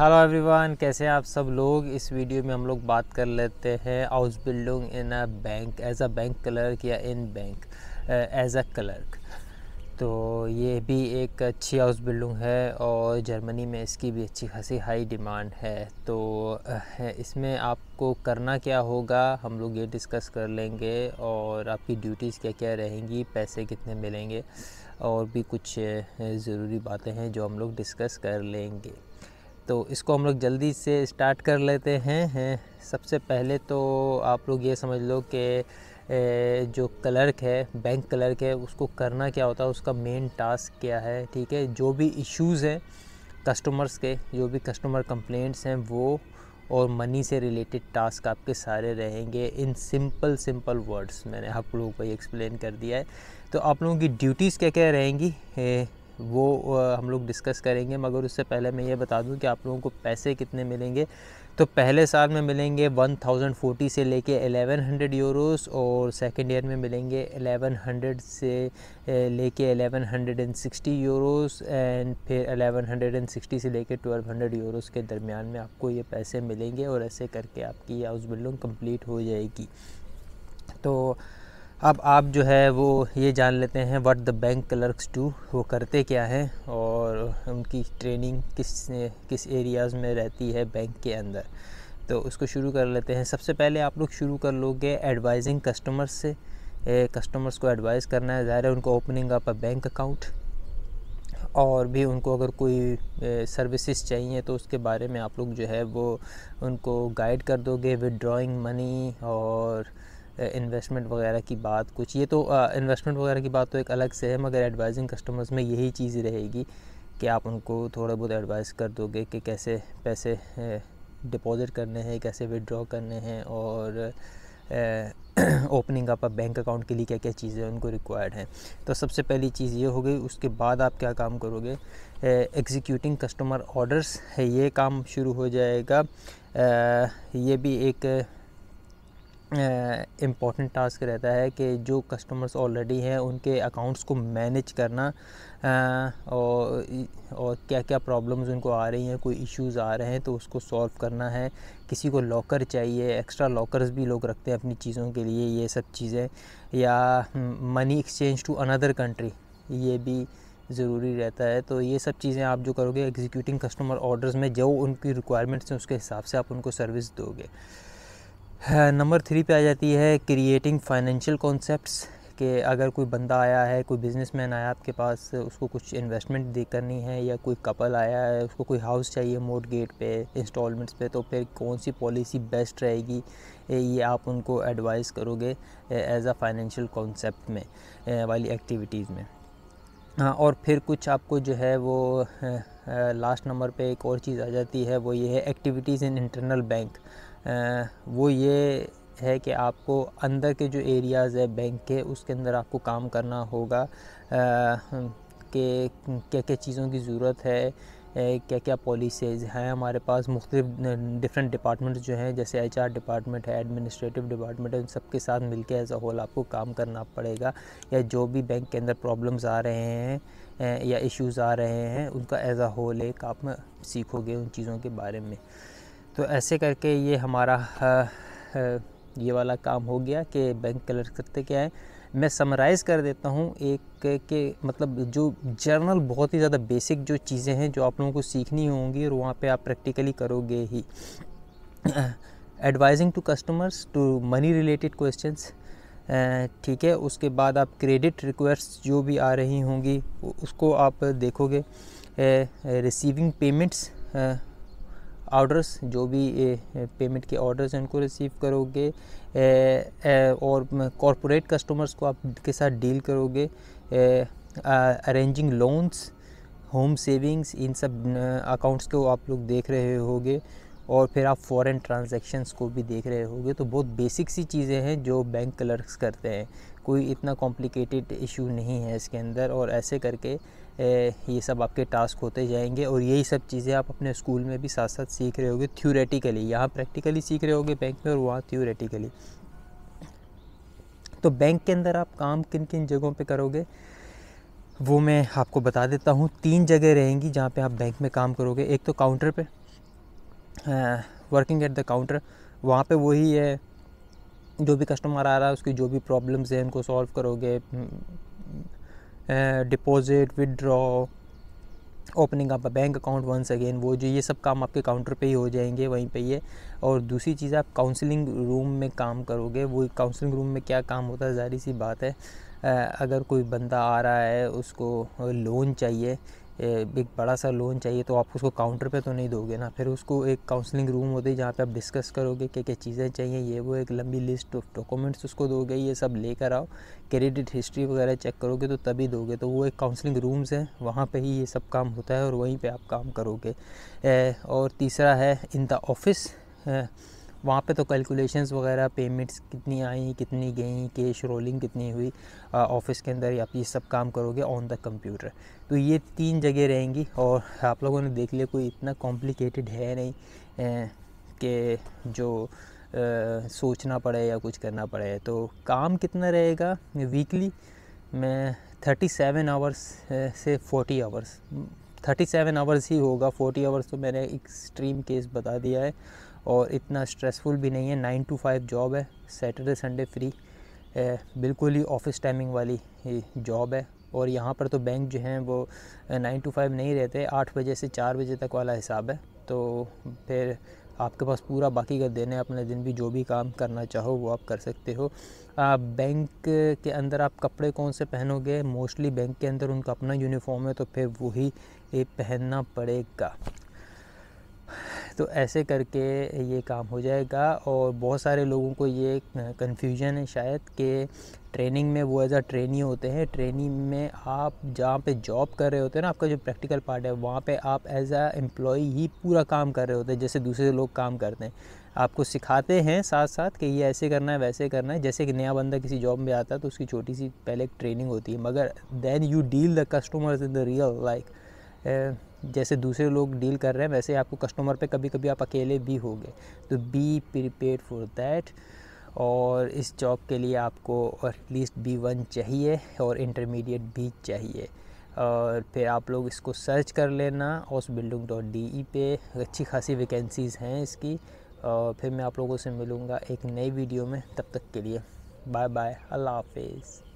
hello everyone कैसे हैं आप सब लोग इस वीडियो में हम लोग बात कर लेते हैं Ausbildung in a bank as a bank clerk या in bank as a clerk तो ये भी एक अच्छी हाउस बिल्डिंग है और जर्मनी में इसकी भी अच्छी खासी हाई डिमांड है तो इसमें आपको करना क्या होगा हम लोग ये डिस्कस कर लेंगे और आपकी ड्यूटीज़ क्या क्या रहेंगी पैसे कितने मिलेंगे और भी कुछ ज़रूरी बातें हैं जो हम लोग डिस्कस कर लेंगे तो इसको हम लोग जल्दी से स्टार्ट कर लेते हैं है, सबसे पहले तो आप लोग ये समझ लो कि जो क्लर्क है बैंक क्लर्क है उसको करना क्या होता है उसका मेन टास्क क्या है ठीक है जो भी इश्यूज़ हैं कस्टमर्स के जो भी कस्टमर कंप्लेंट्स हैं वो और मनी से रिलेटेड टास्क आपके सारे रहेंगे इन सिंपल सिंपल वर्ड्स मैंने आप लोगों को एक्सप्लेन कर दिया है तो आप लोगों की ड्यूटीज़ क्या क्या रहेंगी वो हम लोग डिस्कस करेंगे मगर उससे पहले मैं ये बता दूं कि आप लोगों को पैसे कितने मिलेंगे तो पहले साल में मिलेंगे 1040 से लेके 1100 यूरोस और सेकंड ईयर में मिलेंगे 1100 से लेके 1160 यूरोस एंड फिर 1160 से लेके 1200 यूरोस के दरमियान में आपको ये पैसे मिलेंगे और ऐसे करके आपकी हाउस बिल्डिंग कंप्लीट हो जाएगी तो अब आप जो है वो ये जान लेते हैं what the bank clerks do वो करते क्या हैं और उनकी ट्रेनिंग किस किस एरियाज़ में रहती है बैंक के अंदर तो उसको शुरू कर लेते हैं सबसे पहले आप लोग शुरू कर लोगे एडवाइजिंग कस्टमर्स से कस्टमर्स को एडवाइस करना है ज़ाहिर है उनको opening up a bank account और भी उनको अगर कोई सर्विसेज चाहिए तो उसके बारे में आप लोग जो है वो उनको गाइड कर दोगे विदड्रॉइंग मनी और इन्वेस्टमेंट वगैरह की बात कुछ ये तो इन्वेस्टमेंट वगैरह की बात तो एक अलग से है मगर एडवाइजिंग कस्टमर्स में यही चीज़ रहेगी कि आप उनको थोड़ा बहुत एडवाइस कर दोगे कि कैसे पैसे डिपॉज़िट करने हैं कैसे विदड्रॉ करने हैं और ओपनिंग अप बैंक अकाउंट के लिए क्या क्या चीज़ें उनको रिक्वायर्ड हैं तो सबसे पहली चीज़ ये हो गई उसके बाद आप क्या काम करोगे एग्जीक्यूटिंग कस्टमर ऑर्डर्स ये काम शुरू हो जाएगा ये भी एक इम्पॉर्टेंट टास्क रहता है कि जो कस्टमर्स ऑलरेडी हैं उनके अकाउंट्स को मैनेज करना आ, और और क्या क्या प्रॉब्लम्स उनको आ रही हैं कोई इश्यूज आ रहे हैं तो उसको सॉल्व करना है किसी को लॉकर चाहिए एक्स्ट्रा लॉकर्स भी लोग रखते हैं अपनी चीज़ों के लिए ये सब चीज़ें या money exchange to another country ये भी ज़रूरी रहता है तो ये सब चीज़ें आप जो करोगे एग्जीक्यूटिंग कस्टमर ऑर्डर्स में जो उनकी रिक्वायरमेंट्स हैं उसके हिसाब से आप उनको सर्विस दोगे नंबर थ्री पे आ जाती है क्रिएटिंग फाइनेंशियल कॉन्सेप्ट्स कि अगर कोई बंदा आया है कोई बिजनेसमैन आया आपके पास उसको कुछ इन्वेस्टमेंट दे करनी है या कोई कपल आया है उसको कोई हाउस चाहिए मोट गेट पे इंस्टॉलमेंट्स पे तो फिर कौन सी पॉलिसी बेस्ट रहेगी ये आप उनको एडवाइस करोगे एज अ फाइनेंशियल कॉन्सेप्ट में वाली एक्टिविटीज़ में हाँ और फिर कुछ आपको जो है वो लास्ट नंबर पे एक और चीज़ आ जाती है वो ये है एक्टिविटीज़ इन इंटरनल बैंक वो ये है कि आपको अंदर के जो एरियाज़ है बैंक के उसके अंदर आपको काम करना होगा कि क्या क्या चीज़ों की ज़रूरत है क्या क्या पॉलिसीज़ हैं हमारे पास मुख्तु डिफरेंट डिपार्टमेंट्स जो हैं जैसे एच आर डिपार्टमेंट है एडमिनिस्ट्रेटिव डिपार्टमेंट है उन सब के साथ मिलकर एज अ होल आपको काम करना पड़ेगा या जो भी बैंक के अंदर प्रॉब्लम्स आ रहे हैं या इश्यूज़ आ रहे हैं उनका एज अ होल एक आप सीखोगे उन चीज़ों के बारे में तो ऐसे करके ये हमारा ये वाला काम हो गया कि बैंक कलर करते क्या है मैं समराइज़ कर देता हूँ एक के मतलब जो जर्नल बहुत ही ज़्यादा बेसिक जो चीज़ें हैं जो आप लोगों को सीखनी होंगी और वहाँ पे आप प्रैक्टिकली करोगे ही advising to customers to money related questions ठीक है उसके बाद आप क्रेडिट रिक्वेस्ट जो भी आ रही होंगी उसको आप देखोगे रिसीविंग पेमेंट्स ऑर्डर्स जो भी पेमेंट के ऑर्डर्स हैं उनको रिसीव करोगे और कॉरपोरेट कस्टमर्स को आप के साथ डील करोगे अरेंजिंग लोन्स होम सेविंग्स इन सब अकाउंट्स को आप लोग देख रहे होगे और फिर आप फॉरेन ट्रांजैक्शंस को भी देख रहे होगे तो बहुत बेसिक सी चीज़ें हैं जो बैंक क्लर्क्स करते हैं कोई इतना कॉम्प्लिकेटेड इशू नहीं है इसके अंदर और ऐसे करके ये सब आपके टास्क होते जाएंगे और यही सब चीज़ें आप अपने स्कूल में भी साथ साथ सीख रहे होगे थ्योरेटिकली यहाँ प्रैक्टिकली सीख रहे होगे बैंक में और वहाँ थ्योरेटिकली तो बैंक के अंदर आप काम किन किन जगहों पे करोगे वो मैं आपको बता देता हूँ तीन जगह रहेंगी जहाँ पे आप बैंक में काम करोगे एक तो काउंटर पे वर्किंग एट द काउंटर वहाँ पे वही है जो भी कस्टमर आ रहा है उसकी जो भी प्रॉब्लम्स हैं उनको सॉल्व करोगे डिपॉजिट विदड्रॉ ओपनिंग आप बैंक अकाउंट वंस अगेन वो जो ये सब काम आपके काउंटर पे ही हो जाएंगे वहीं पे ये और दूसरी चीज़ आप काउंसलिंग रूम में काम करोगे वो काउंसलिंग रूम में क्या काम होता है जारी सी बात है अगर कोई बंदा आ रहा है उसको लोन चाहिए एक बड़ा सा लोन चाहिए तो आप उसको काउंटर पे तो नहीं दोगे ना फिर उसको एक काउंसलिंग रूम होती है जहाँ पे आप डिस्कस करोगे क्या क्या चीज़ें चाहिए ये वो एक लंबी लिस्ट ऑफ डॉक्यूमेंट्स उसको दोगे ये सब लेकर आओ क्रेडिट हिस्ट्री वगैरह चेक करोगे तो तभी दोगे तो वो एक काउंसलिंग रूम्स हैं वहाँ पर ही ये सब काम होता है और वहीं पर आप काम करोगे और तीसरा है इन द ऑफिस वहाँ पे तो कैलकुलेशंस वगैरह पेमेंट्स कितनी आई कितनी गई कैश रोलिंग कितनी हुई ऑफिस के अंदर आप ये सब काम करोगे ऑन द कंप्यूटर तो ये तीन जगह रहेंगी और आप लोगों ने देख लिया कोई इतना कॉम्प्लिकेटेड है नहीं कि जो आ, सोचना पड़े या कुछ करना पड़े तो काम कितना रहेगा वीकली मैं थर्टी सेवन आवर्स से forty hours thirty seven hours ही होगा फोटी आवर्स तो मैंने एक्सट्रीम केस बता दिया है और इतना स्ट्रेसफुल भी नहीं है नाइन टू फाइव जॉब है सैटरडे संडे फ्री बिल्कुल ही ऑफिस टाइमिंग वाली जॉब है और यहाँ पर तो बैंक जो हैं वो नाइन टू फाइव नहीं रहते आठ बजे से चार बजे तक वाला हिसाब है तो फिर आपके पास पूरा बाकी का दिन है अपने दिन भी जो भी काम करना चाहो वो आप कर सकते हो आ, बैंक के अंदर आप कपड़े कौन से पहनोगे मोस्टली बैंक के अंदर उनका अपना यूनिफॉर्म है तो फिर वही पहनना पड़ेगा तो ऐसे करके ये काम हो जाएगा और बहुत सारे लोगों को ये कन्फ्यूजन है शायद कि ट्रेनिंग में वो एज आ ट्रेनी होते हैं ट्रेनिंग में आप जहाँ पे जॉब कर रहे होते हैं ना आपका जो प्रैक्टिकल पार्ट है वहाँ पे आप एज आ एम्प्लॉय ही पूरा काम कर रहे होते हैं जैसे दूसरे लोग काम करते हैं आपको सिखाते हैं साथ साथ कि ये ऐसे करना है वैसे करना है जैसे कि नया बंदा किसी जॉब में आता है तो उसकी छोटी सी पहले एक ट्रेनिंग होती है मगर then you deal the customers in the real like जैसे दूसरे लोग डील कर रहे हैं वैसे आपको कस्टमर पे कभी कभी आप अकेले भी होंगे तो बी प्रिपेयर फॉर दैट और इस जॉब के लिए आपको एटलीस्ट बी वन चाहिए और इंटरमीडिएट भी चाहिए और फिर आप लोग इसको सर्च कर लेना Ausbildung dot D E पे अच्छी खासी वैकेंसीज़ हैं इसकी और फिर मैं आप लोगों से मिलूँगा एक नई वीडियो में तब तक के लिए बाय बाय अल्लाह हाफिज़